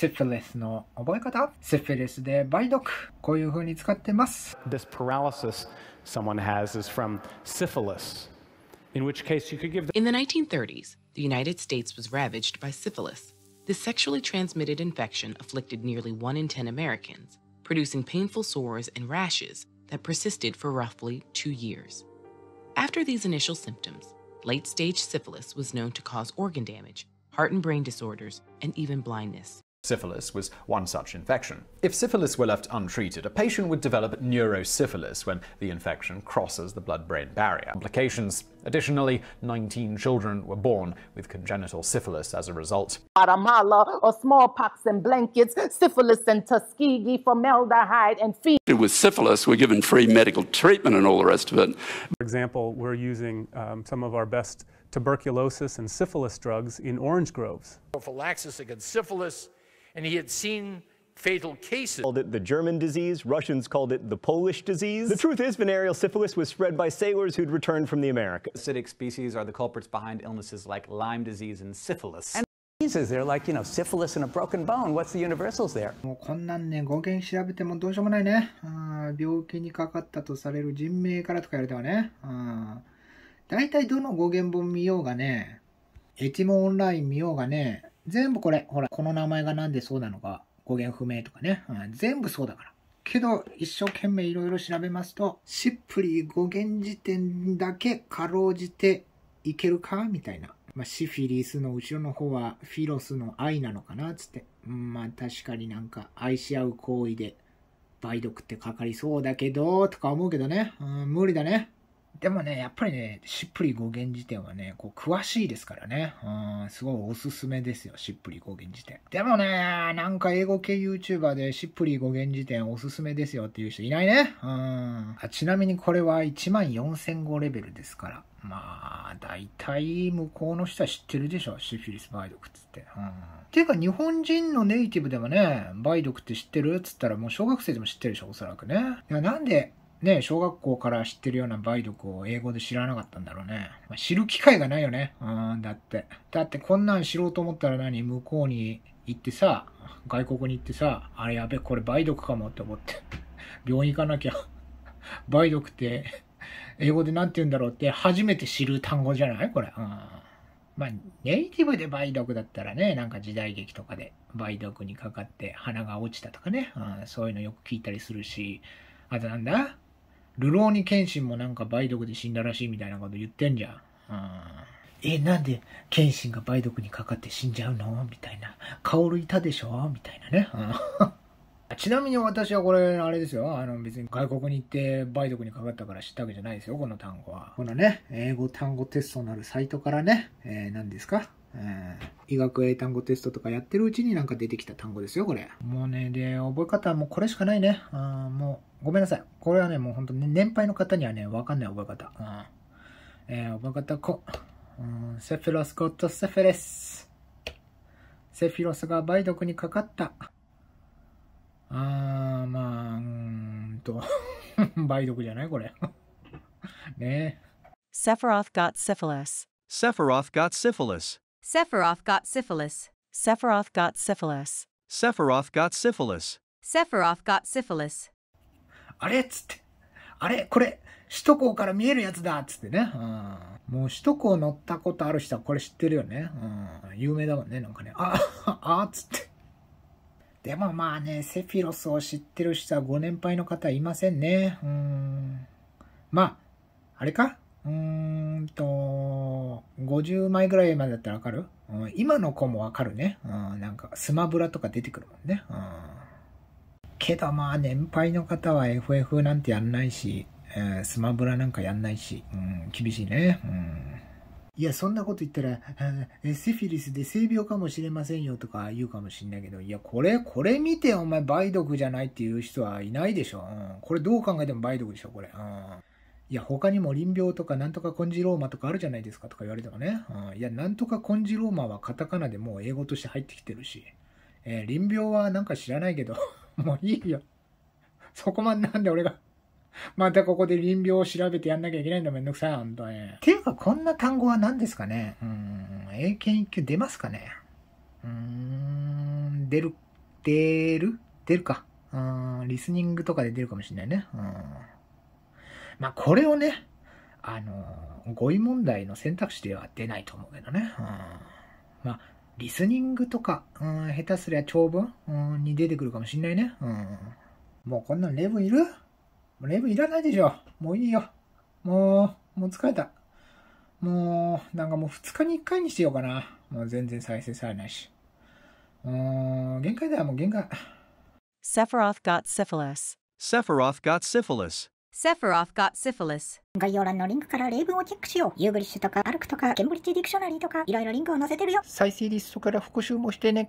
シフィリスの覚え方シフィリスで梅毒こういうふうに使ってます This paralysis someone has is from syphilis in which case you could give the In the 1930s the United States was ravaged by syphilis This sexually transmitted infection afflicted nearly 1 in 10 Americans producing painful sores and rashes that persisted for roughly 2 years After these initial symptoms late stage syphilis was known to cause organ damage heart and brain disorders, and even blindness. Syphilis was one such infection. If syphilis were left untreated, a patient would develop neurosyphilis when the infection crosses the blood-brain barrier. Complications. Additionally, 19 children were born with congenital syphilis as a result. Guatemala or smallpox and blankets, syphilis and Tuskegee, formaldehyde and fever. With syphilis, we're given free medical treatment and all the rest of it. For example, we're using um, some of our best tuberculosis and syphilis drugs in orange groves. Prophylaxis against syphilis and he had seen fatal cases. Called it the German disease. Russians called it the Polish disease. The truth is venereal syphilis was spread by sailors who'd returned from the Americas. Acidic species are the culprits behind illnesses like Lyme disease and syphilis. And diseases, they're like, you know, syphilis and a broken bone. What's the universals there? もうこんなんね、語源調べてもどうしようもないね。病気にかかったとされる人名からとか言われたわね。大体どの語源本見ようがね、エチモオンライン見ようがね、全部これ、ほら、この名前が何でそうなのか、語源不明とかね、うん、全部そうだから。けど、一生懸命いろいろ調べますと、シップリー語源辞典だけかろうじていけるかみたいな。まあ、シフィリスの後ろの方はフィロスの愛なのかなつって。うん、まあ確かになんか愛し合う行為で梅毒ってかかりそうだけど、とか思うけどね。うん、無理だね。でもね、やっぱりね、しっぷり語源辞典はね、こう、詳しいですからね。うん、すごいおすすめですよ、しっぷり語源辞典。でもね、なんか英語系 YouTuber でしっぷり語源辞典おすすめですよっていう人いないね。うん。あちなみにこれは14,000語レベルですから。まあ、大体向こうの人は知ってるでしょ、シフィリス梅毒っつって。うん。ていうか、日本人のネイティブでもね、梅毒って知ってるっつったらもう小学生でも知ってるでしょ、おそらくね。いや、なんでね、小学校から知ってるような梅毒を英語で知らなかったんだろうね。まあ、知る機会がないよね。うん、だって。だってこんなん知ろうと思ったら何向こうに行ってさ、外国に行ってさ、あれやべ、これ梅毒かもって思って。病院行かなきゃ。梅毒って、英語で何て言うんだろうって初めて知る単語じゃないこれ。うん。まあ、ネイティブで梅毒だったらね、なんか時代劇とかで梅毒にかかって鼻が落ちたとかね、うん、そういうのよく聞いたりするし、あとなんだルローニケンシンもなんか梅毒で死んだらしいみたいなこと言ってんじゃん。うん、え、なんでケンシンが梅毒にかかって死んじゃうのみたいな。薫いたでしょみたいなね。うん ちなみに私はこれ、あれですよ。あの、別に外国に行って梅毒にかかったから知ったわけじゃないですよ、この単語は。このね、英語単語テストのあるサイトからね、えー、何ですかえー、医学英単語テストとかやってるうちになんか出てきた単語ですよ、これ。もうね、で、覚え方はもうこれしかないね。あもう、ごめんなさい。これはね、もう本当に年配の方にはね、わかんない覚え方。あえー、覚え方こ、うん、セフィロスコットセフェレス。セフィロスが梅毒にかかった。あー、まあ、うんと、梅毒じゃないこれ。ねえ。セフ p ロ i r got syphilis. s e p got syphilis. Sephiroth got syphilis. Sephiroth got syphilis. Sephiroth got syphilis. Sephiroth got syphilis. あれっつって。あれこれ、首都高から見えるやつだっつってね。うん、もう首都高乗ったことある人はこれ知ってるよね。うん、有名だもんね、なんかね。あ、あ、っつって。でもまあね、セフィロスを知ってる人はご年配の方はいませんね。うん。まあ、あれかうーんと、50枚ぐらいまでだったらわかる、うん、今の子もわかるね、うん。なんか、スマブラとか出てくるもんね。うん、けどまあ、年配の方は FF なんてやんないし、えー、スマブラなんかやんないし、うん、厳しいね。うんいや、そんなこと言ったら、セフィリスで性病かもしれませんよとか言うかもしんないけど、いや、これ、これ見てお前梅毒じゃないっていう人はいないでしょ。うん、これどう考えても梅毒でしょ、これ。うんいや、他にも林病とかなんとかコンジローマとかあるじゃないですかとか言われたらね、うん、いや、なんとかコンジローマはカタカナでもう英語として入ってきてるし、えー、臨病はなんか知らないけど、もういいよ。そこまでなんで俺が またここで林病を調べてやんなきゃいけないんだめんどくさい、ほんとに。ていうか、こんな単語は何ですかねうん、英検一級出ますかねうーん、出る、出る出るか。うん、リスニングとかで出るかもしれないね。うんまあ、これをね、あの語彙問題の選択肢では出ないと思うけどね。うん、まあ、リスニングとか、うん、下手すりゃ長文、うん、に出てくるかもしんないね。うん、もうこんなん例文いる例文いらないでしょ。もういいよ。もう、もう疲れた。もう、なんかもう2日に1回にしてようかな。もう全然再生されないし。うん、限界だよ、もう限界。Sephiroth got syphilis. Sephiroth got syphilis. セフ p h i r o t h got syphilis. 概要欄のリンクから例文をチェックしよう。ユーグリッシュとか、アルクとか、ケンブリッジディクショナリーとか、いろいろリンクを載せてるよ。再生リストから復習もしてね。